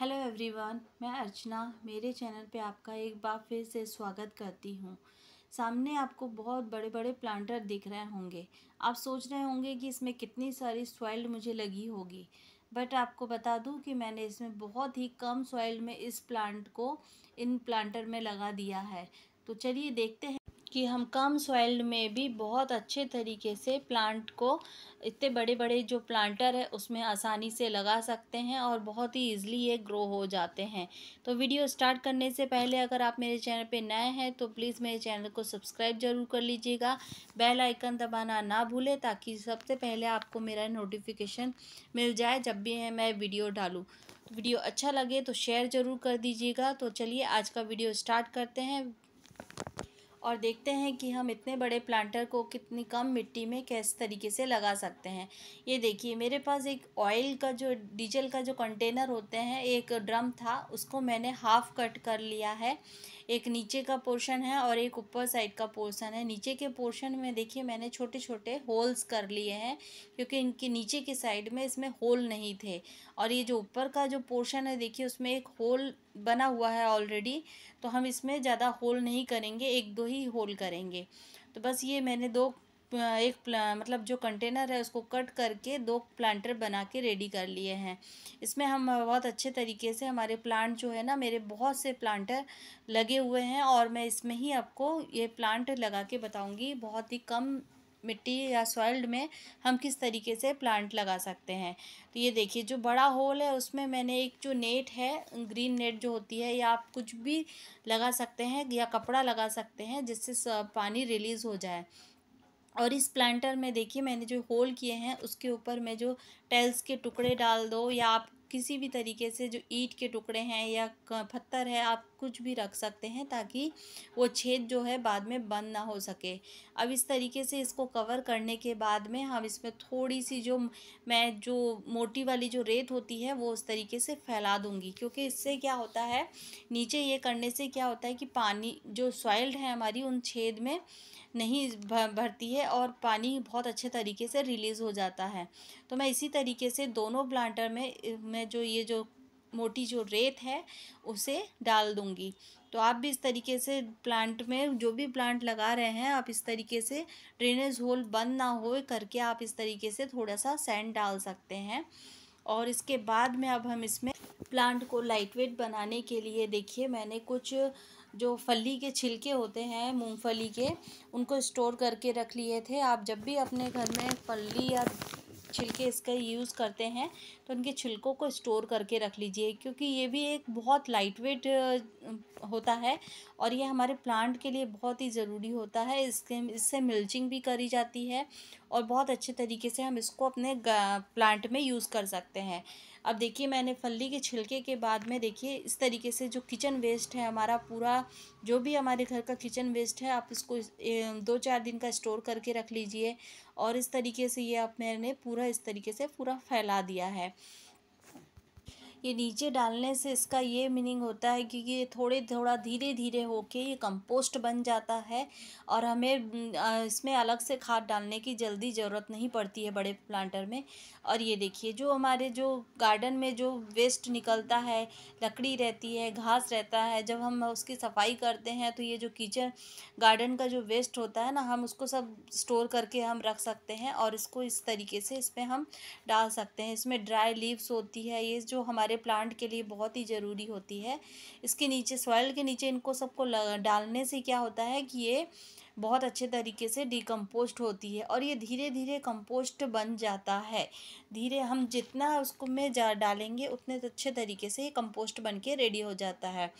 hello everyone मैं अर्चना मेरे channel पे आपका एक बार फिर से स्वागत करती हूँ सामने आपको बहुत बड़े बड़े प्लांटर दिख रहे होंगे आप सोच रहे होंगे कि इसमें कितनी सारी सॉइल मुझे लगी होगी बट आपको बता दूं कि मैंने इसमें बहुत ही कम सॉइल में इस प्लांट को इन प्लांटर में लगा दिया है तो चलिए देखते हैं कि हम कम सॉइल में भी बहुत अच्छे तरीके से प्लांट को इतने बड़े बड़े जो प्लांटर है उसमें आसानी से लगा सकते हैं और बहुत ही ईजिली ये ग्रो हो जाते हैं तो वीडियो स्टार्ट करने से पहले अगर आप मेरे चैनल पे नए हैं तो प्लीज़ मेरे चैनल को सब्सक्राइब जरूर कर लीजिएगा बेल आइकन दबाना ना भूलें ताकि सबसे पहले आपको मेरा नोटिफिकेशन मिल जाए जब भी मैं वीडियो डालूँ वीडियो अच्छा लगे तो शेयर ज़रूर कर दीजिएगा तो चलिए आज का वीडियो स्टार्ट करते हैं और देखते हैं कि हम इतने बड़े प्लांटर को कितनी कम मिट्टी में किस तरीके से लगा सकते हैं ये देखिए मेरे पास एक ऑयल का जो डीजल का जो कंटेनर होते हैं एक ड्रम था उसको मैंने हाफ़ कट कर लिया है एक नीचे का पोर्शन है और एक ऊपर साइड का पोर्शन है नीचे के पोर्शन में देखिए मैंने छोटे छोटे होल्स कर लिए हैं क्योंकि इनके नीचे के साइड में इसमें होल नहीं थे और ये जो ऊपर का जो पोर्शन है देखिए उसमें एक होल बना हुआ है ऑलरेडी तो हम इसमें ज़्यादा होल नहीं करेंगे एक दो ही होल करेंगे तो बस ये मैंने दो एक मतलब जो कंटेनर है उसको कट करके दो प्लांटर बना के रेडी कर लिए हैं इसमें हम बहुत अच्छे तरीके से हमारे प्लांट जो है ना मेरे बहुत से प्लांटर लगे हुए हैं और मैं इसमें ही आपको ये प्लांट लगा के बताऊंगी बहुत ही कम मिट्टी या सॉइल्ड में हम किस तरीके से प्लांट लगा सकते हैं तो ये देखिए जो बड़ा होल है उसमें मैंने एक जो नेट है ग्रीन नेट जो होती है या आप कुछ भी लगा सकते हैं या कपड़ा लगा सकते हैं जिससे पानी रिलीज़ हो जाए और इस प्लांटर में देखिए मैंने जो होल किए हैं उसके ऊपर मैं जो टेल्स के टुकड़े डाल दो या आप किसी भी तरीके से जो ईट के टुकड़े हैं या पत्थर है आप कुछ भी रख सकते हैं ताकि वो छेद जो है बाद में बंद ना हो सके अब इस तरीके से इसको कवर करने के बाद में हम इसमें थोड़ी सी जो मैं जो मोटी वाली जो रेत होती है वो उस तरीके से फैला दूंगी क्योंकि इससे क्या होता है नीचे ये करने से क्या होता है कि पानी जो सॉइल्ड है हमारी उन छेद में नहीं भरती है और पानी बहुत अच्छे तरीके से रिलीज़ हो जाता है तो मैं इसी तरीके से दोनों प्लांटर में मैं जो ये जो मोटी जो रेत है उसे डाल दूंगी तो आप भी इस तरीके से प्लांट में जो भी प्लांट लगा रहे हैं आप इस तरीके से ड्रेनेज होल बंद ना हो करके आप इस तरीके से थोड़ा सा सैंड डाल सकते हैं और इसके बाद में अब हम इसमें प्लांट को लाइटवेट बनाने के लिए देखिए मैंने कुछ जो फली के छिलके होते हैं मूंगफली के उनको स्टोर करके रख लिए थे आप जब भी अपने घर में फली या छिलके इसका यूज़ करते हैं तो उनके छिलकों को स्टोर करके रख लीजिए क्योंकि ये भी एक बहुत लाइट वेट होता है और ये हमारे प्लांट के लिए बहुत ही ज़रूरी होता है इसके इससे मिल्चिंग भी करी जाती है और बहुत अच्छे तरीके से हम इसको अपने प्लांट में यूज़ कर सकते हैं अब देखिए मैंने फली के छिलके के बाद में देखिए इस तरीके से जो किचन वेस्ट है हमारा पूरा जो भी हमारे घर का किचन वेस्ट है आप इसको दो चार दिन का स्टोर करके रख लीजिए और इस तरीके से ये आप मैंने पूरा इस तरीके से पूरा फैला दिया है ये नीचे डालने से इसका ये मीनिंग होता है कि ये थोड़े थोड़ा धीरे धीरे होके ये कंपोस्ट बन जाता है और हमें इसमें अलग से खाद डालने की जल्दी ज़रूरत नहीं पड़ती है बड़े प्लांटर में और ये देखिए जो हमारे जो गार्डन में जो वेस्ट निकलता है लकड़ी रहती है घास रहता है जब हम उसकी सफाई करते हैं तो ये जो किचन गार्डन का जो वेस्ट होता है ना हम उसको सब स्टोर करके हम रख सकते हैं और इसको इस तरीके से इसमें हम डाल सकते हैं इसमें ड्राई लीव्स होती है ये जो हमारे हमारे प्लांट के लिए बहुत ही ज़रूरी होती है इसके नीचे सॉइल के नीचे इनको सबको डालने से क्या होता है कि ये बहुत अच्छे तरीके से डिकम्पोस्ट होती है और ये धीरे धीरे कंपोस्ट बन जाता है धीरे हम जितना उसको में जा डालेंगे उतने अच्छे तरीके से ये कंपोस्ट बन के रेडी हो जाता है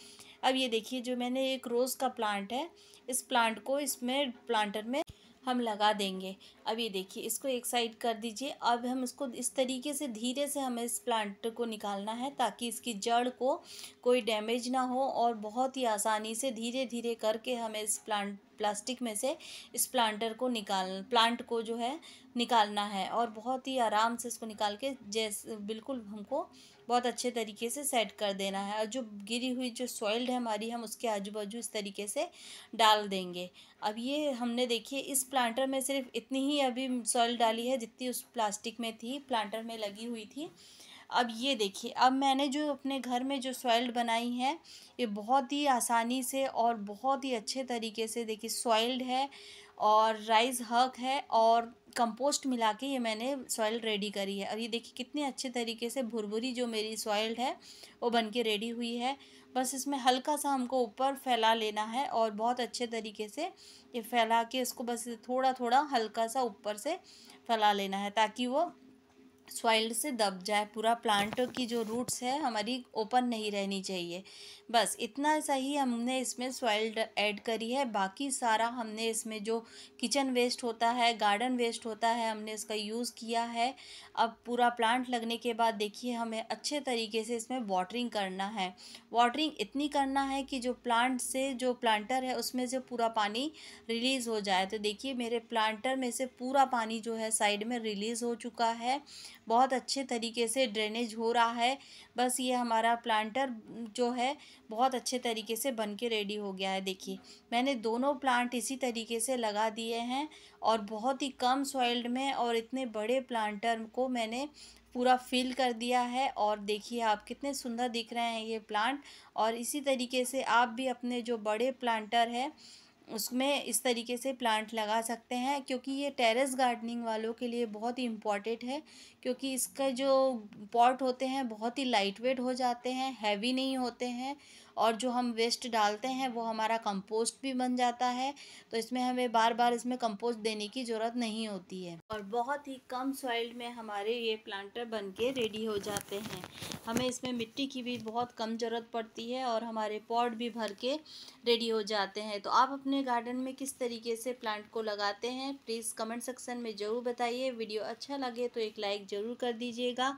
अब ये देखिए जो मैंने एक रोज़ का प्लांट है इस प्लांट को इसमें प्लांटर में हम लगा देंगे अब ये देखिए इसको एक साइड कर दीजिए अब हम इसको इस तरीके से धीरे से हमें इस प्लांट को निकालना है ताकि इसकी जड़ को कोई डैमेज ना हो और बहुत ही आसानी से धीरे धीरे करके हमें इस प्लांट प्लास्टिक में से इस प्लांटर को निकाल प्लांट को जो है निकालना है और बहुत ही आराम से इसको निकाल के जैसे बिल्कुल हमको बहुत अच्छे तरीके से सेट कर देना है और जो गिरी हुई जो सॉइल्ड है हमारी हम उसके आजू बाजू इस तरीके से डाल देंगे अब ये हमने देखिए इस प्लांटर में सिर्फ इतनी ही अभी सॉइल डाली है जितनी उस प्लास्टिक में थी प्लांटर में लगी हुई थी अब ये देखिए अब मैंने जो अपने घर में जो सॉइल्ड बनाई है ये बहुत ही आसानी से और बहुत ही अच्छे तरीके से देखिए सॉइल्ड है और राइस हक है और कंपोस्ट मिला के ये मैंने सॉइल रेडी करी है और ये देखिए कितने अच्छे तरीके से भुरभुरी जो मेरी सॉइल्ड है वो बन के रेडी हुई है बस इसमें हल्का सा हमको ऊपर फैला लेना है और बहुत अच्छे तरीके से ये फैला के इसको बस थोड़ा थोड़ा हल्का सा ऊपर से फैला लेना है ताकि वो सॉइल से दब जाए पूरा प्लांट की जो रूट्स है हमारी ओपन नहीं रहनी चाहिए बस इतना सा ही हमने इसमें सॉइल ऐड करी है बाकी सारा हमने इसमें जो किचन वेस्ट होता है गार्डन वेस्ट होता है हमने इसका यूज़ किया है अब पूरा प्लांट लगने के बाद देखिए हमें अच्छे तरीके से इसमें वाटरिंग करना है वाटरिंग इतनी करना है कि जो प्लांट से जो प्लांटर है उसमें से पूरा पानी रिलीज़ हो जाए तो देखिए मेरे प्लांटर में से पूरा पानी जो है साइड में रिलीज़ हो चुका है बहुत अच्छे तरीके से ड्रेनेज हो रहा है बस ये हमारा प्लांटर जो है बहुत अच्छे तरीके से बन के रेडी हो गया है देखिए मैंने दोनों प्लांट इसी तरीके से लगा दिए हैं और बहुत ही कम सॉइल्ड में और इतने बड़े प्लांटर को मैंने पूरा फिल कर दिया है और देखिए आप कितने सुंदर दिख रहे हैं ये प्लांट और इसी तरीके से आप भी अपने जो बड़े प्लांटर हैं उसमें इस तरीके से प्लांट लगा सकते हैं क्योंकि ये टेरेस गार्डनिंग वालों के लिए बहुत ही इम्पॉर्टेंट है क्योंकि इसका जो पॉट होते हैं बहुत ही लाइट वेट हो जाते हैं हैवी नहीं होते हैं और जो हम वेस्ट डालते हैं वो हमारा कंपोस्ट भी बन जाता है तो इसमें हमें बार बार इसमें कंपोस्ट देने की ज़रूरत नहीं होती है और बहुत ही कम सॉइल में हमारे ये प्लांटर बन के रेडी हो जाते हैं हमें इसमें मिट्टी की भी बहुत कम ज़रूरत पड़ती है और हमारे पॉट भी भर के रेडी हो जाते हैं तो आप अपने गार्डन में किस तरीके से प्लांट को लगाते हैं प्लीज़ कमेंट सेक्शन में ज़रूर बताइए वीडियो अच्छा लगे तो एक लाइक ज़रूर कर दीजिएगा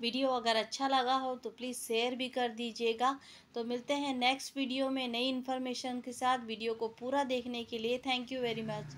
वीडियो अगर अच्छा लगा हो तो प्लीज़ शेयर भी कर दीजिएगा तो मिलते हैं नेक्स्ट वीडियो में नई इन्फॉर्मेशन के साथ वीडियो को पूरा देखने के लिए थैंक यू वेरी मच